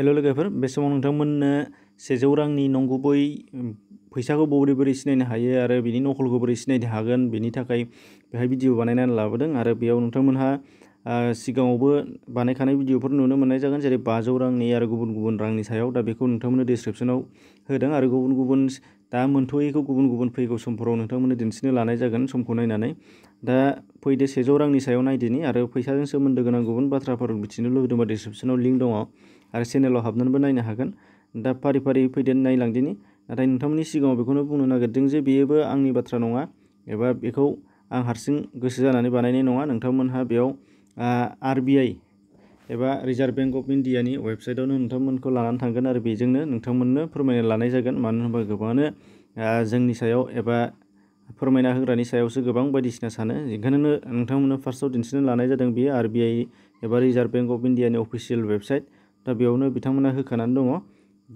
hello लोगोफोर बे समाव नोंथांमोननो सेजौ रांनि नंगुबै फैसाखौ बबरै बोरै सिनायनो हायो आरो बेनि नकलखौ बोरै सिनायनो हागोन बेनि थाखाय बेहाय भिडिअ बानायनानै लाबोदों आरो बेयाव नोंथांमोनहा सिगाङावबो बानायखानाय भिडिअफोर नुनो मोननाय जागोन जेरै बाजौ रांनि आरो गुबुन गुबुन रांनि सायाव दा बेखौ नोंथांमोननो डिसक्रिपसनाव होदों आरो गुबुन गुबुन दा मोनथ'यैखौ गुबुन गुबुन फैगौ समफोराव नोंथांमोननो दिन्थिनो लानाय जागोन समखौ नायनानै दा फैदो सेजौ रांनि सायाव नायदिनि आरो फैसाजों सोमोन्दो गोनां गुबुन बाथ्राफोर मिथिनो लुबैदोंबा डिसक्रिपसनाव लिंक दङ आरो चेनेलाव हाबनानैबो नायनो हागोन दा फारि फारि फैदो नायलांदिनि नाथाय नोंथांमोननि सिगाङाव बेखौनो बुंनो नागिरदों जे बेयोबो आंनि बाथ्रा नङा एबा बेखौ आं हारसिं गोसो जानानै बानायनाय नङा नोंथांमोनहा बेयाव आर बि आइ एबा रिजार्भ बेंक अफ इण्डियानि वेबसाइटआवनो नोंथांमोनखौ लानानै थांगोन आरो बेजोंनो नोंथांमोननो फोरमायना लानाय जागोन मानो होनबा गोबाङानो जोंनि सायाव एबा फोरमायना होग्रानि सायावसो गोबां बायदिसिना सानो ओंखायनो नोंथांमोननो फार्स्टआव दिन्थिनो लानाय जादों बेयो आर बि आइ एबा रिजार्भ बेंक अफ इन्डियानि अफिसियेल वेबसाइट दा बेयावनो बिथांमोना होखानानै दङ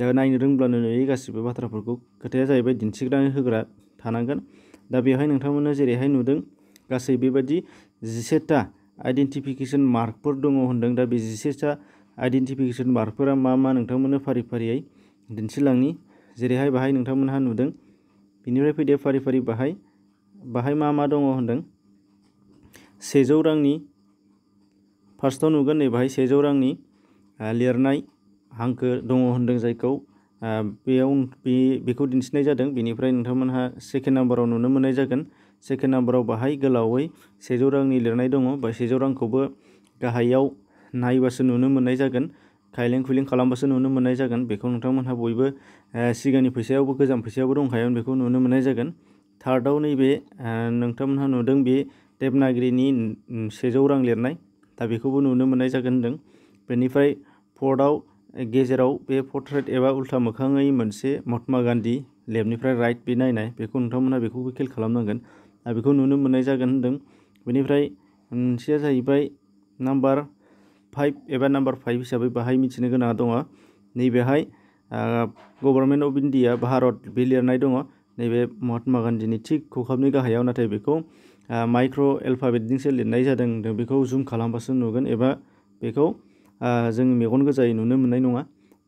दा नायनो रोंब्लानो नुयो गासिबो बाथ्राफोरखौ खोथाया जाहैबाय दिन्थिग्रानो होग्रा थानांगोन दा बेवहाय नोंथांमोना जेरैहाय नुदों गासै बेबायदि जिसेथा आइडेन्टिफिकेसन मार्कफोर दङ होन्दों दा बे जिसेथा आइडेन्टिफिकेसन मार्कफोरा मा मा नोंथांमोननो फारि फारियै दिन्थिलांनि जेरैहाय बाहाय नोंथांमोनहा नुदों बिनिफ्राय फैदो फारि फारि बाहाय बाहाय मा मा दङ होनदों सेजौ रांनि फार्स्टआव नुगोन नै बाहाय सेजौ रांनि लिरनाय हांखो दङ होनदों जायखौ बेयाव बे बेखौ दिन्थिनाय जादों बेनिफ्राय नोंथांमोनहा सेकेन्ड नाम्बाराव नुनो मोननाय जागोन सेकेन्ड नाम्बाराव बाहाय गोलावै सेजौ रांनि लिरनाय दङ बा सेजौ रांखौबो गाहायाव नायबासो नुनो मोननाय जागोन खायलें खुइलें खालामबासो नुनो मोननाय जागोन बेखौ नोंथांमोनहा बयबो सिगांनि फैसायावबो गोजाम फैसायावबो दंखायोमोन बेखौ नुनो मोननाय जागोन थार्डआव नैबे नोंथांमोनहा नुदों बे देबनागिरिनि सेजौ रां लिरनाय दा बेखौबो नुनो मोननाय जागोन होनदों बेनिफ्राय फर्थआव गेजेराव बे पर्ट्रेट एबा उल्था मोखाङै मोनसे महात्मा गान्धी लेफ्टनिफ्राय राइट बे नायनाय बेखौ नोंथांमोनहा बेखौबो खेल खालामनांगोन दा बेखौ नुनो मोननाय जागोन होनदों बेनिफ्राय मोनसेया जाहैबाय नाम्बार फाइव एवं नम्बर फाइव हिसाब बहुत मिथिनो गा दङ नैबेहाय गभर्नमेन्ट अफ इंडिया भारत भी लिरनाय दङ नैबे महात्मा गान्धीनि थिग खखाबनि गाहायाव नाथाय बेखौ माइक्र' एलफाबेटजोंसो लिरनाय जादों होनदों बेखौ जुम खालामबासो नुगोन एबा बेखौ जों मेगन गोजायै नुनो मोननाय नङा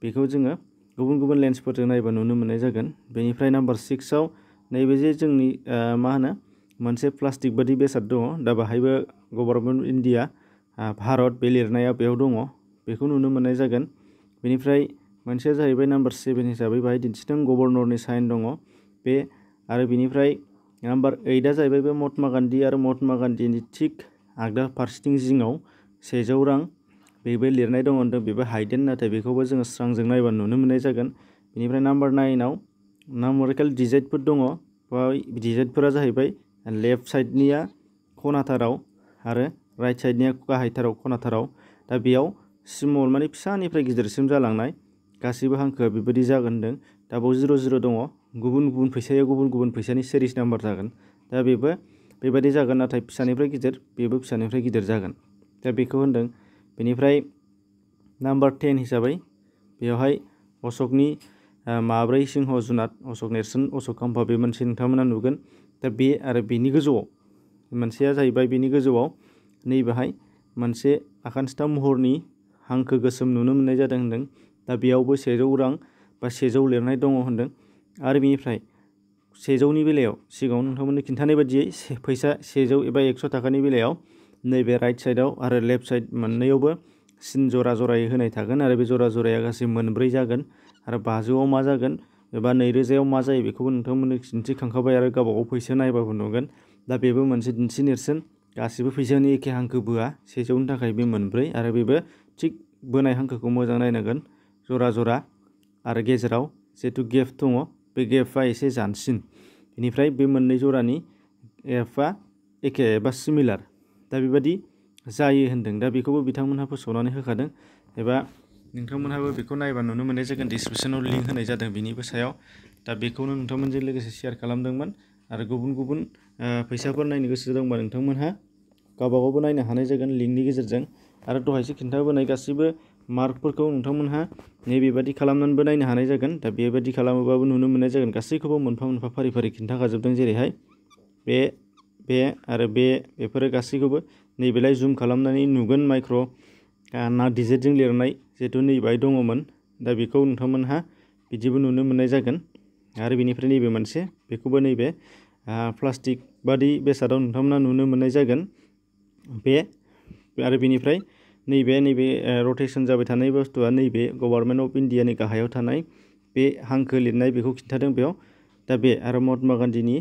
बेखौ जोङो गुबुन गुबुन लेन्सफोरजों नायबा नुनो मोननाय जागोन बेनिफ्राय नाम्बार सिक्सआव नैबे जे जोंनि मा होनो मोनसे प्लास्टिक बादि बेसाद दङ दा बाहायबो गभर्नमेन्ट अफ इण्डिया भारत बे लिरनाया बेयाव दङ बेखौ नुनो मोननाय जागोन बेनिफ्राय मोनसेया जाहैबाय नाम्बार सेभेन हिसाबै बाहाय दिन्थिदों गभर्नरनि साइन दङ बे आरो बिनिफ्राय नाम्बार ओइटआ जाहैबाय बे महात्मा गान्धी आरो महात्मा गान्धीनि थिग आगदा फारसेथिं जिङाव सेजौ रां बेबो लिरनाय दङ होनदों बेबो हाइडेन नाथाय बेखौबो जोङो स्रांजों नायबा नुनो मोननाय जागोन बेनिफ्राय नाम्बार नाइनआव नामरिकेल डिजाइटफोर दङ बेवहाय डिजाइटफोरा जाहैबाय लेफ्ट साइडनिया खनाथाराव आरो राइट साइडनिया गाहायथाराव खनाथाराव दा बेयाव स्मल माने फिसानिफ्राय गिदिरसिम जालांनाय गासैबो हांखोआ बेबायदि जागोन होन्दों दा बेयाव जिर' जिर' दङ गुबुन गुबुन फैसाया गुबुन गुबुन फैसानि सिरिस नाम्बार जागोन दा बेबो बेबायदि जागोन नाथाय फिसानिफ्राय गिदिर बेबो फिसानिफ्राय गिदिर जागोन दा बेखौ होन्दों बेनिफ्राय नाम्बार टेन हिसाबै बेवहाय अशकनि माब्रै सिंह जुनाद अशक नेरसोन अशक खाम्फा बे मोनसे नोंथांमोना नुगोन दा बे आरो बेनि गोजौआव मोनसेया जाहैबाय बेनि गोजौआव नै बेहाय मोनसे आखान्थिथाम महरनि हांखो गोसोम नुनो मोननाय जादों होनदों दा बेयावबो सेजौ रां बा सेजौ लिरनाय दङ होनदों आरो बेनिफ्राय सेजौनि बेलायाव सिगाङाव नोंथांमोननो खिन्थानाय बायदियै फैसा सेजौ एबा एकस' थाखानि बेलायाव नैबे राइट साइडआव आरो लेफ्ट साइड मोननैयावबो सिन जरा जरायै होनाय थागोन आरो बे जरा जराया गासै मोनब्रै जागोन आरो बाजौआव मा जागोन एबा नैरोजायाव मा जायो बेखौबो नोंथांमोननो दिन्थिखांखाबाय आरो गावबा गाव फैसा नायबाबो नुगोन दा बेबो मोनसे दिन्थि नेरसोन गासिबो फैसायावनो एके हांखो बोआ सेजौनि थाखाय बे मोनब्रै आरो बेबो थिग बोनाय हांखोखौ मोजां नायनांगोन जरा जरा आरो गेजेराव जिहेतु गेप दङ बे गेपआ एसे जानसिन बेनिफ्राय बे मोननै जरानि गेपआ एखे एबा सिमिलार दा बेबादि जायो होन्दों दा बेखौबो बिथांमोनहा फोसावनानै होखादों एबा नोंथांमोनहाबो बेखौ नायबा नुनो मोननाय जागोन डिसक्रिपसनाव लिंक होनाय जादों बेनिबो सायाव दा बेखौनो नोंथांमोनजों लोगोसे सेयार खालामदोंमोन आरो गुबुन गुबुन फैसाफोर नायनो गोसो दंबा नोंथांमोनहा गावबागावबो नायनो हानाय जागोन लिंकनि गेजेरजों आरो दहायसो खिन्थाबोनाय गासैबो मार्कफोरखौ नोंथांमोनहा नैबेबादि खालामनानैबो नायनो हानाय जागोन दा बेबादि खालामोबाबो नुनो मोननाय जागोन गासैखौबो मोनफा मोनफा फारि फारि खिन्थाखाजोबदों जेरैहाय बे बे आरो बे बेफोरो गासैखौबो नैबेलाय जुम खालामनानै नुगोन माइक्र' ना डिजिटजों लिरनाय जिहेतु नैबेहाय दङमोन दा बेखौ नोंथांमोनहा बिदिबो नुनो मोननाय जागोन आरो बेनिफ्राय नैबे मोनसे बेखौबो नैबे प्लास्टिक बादि बेसादाव नोंथांमोना नुनो मोननाय जागोन बे आरो बेनिफ्राय नैबे नैबे रटेसन जाबाय थानाय बुस्थुआ नैबे गभार्नमेन्ट अफ इन्डियानि गाहायाव थानाय बे हांखो लिरनाय बेखौ खिन्थादों बेयाव दा बे आरो महात्मा गान्धीनि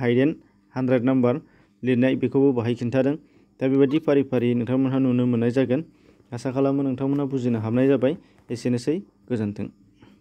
हाइडेन हानड्रेड नाम्बार लिरनाय बेखौबो बाहाय खिन्थादों दा बेबायदि फारि फारि नोंथांमोनहा नुनो मोननाय जागोन आसा खालामो नोंथांमोनहा बुजिनो हाबनाय जाबाय एसेनोसै गोजोन्थों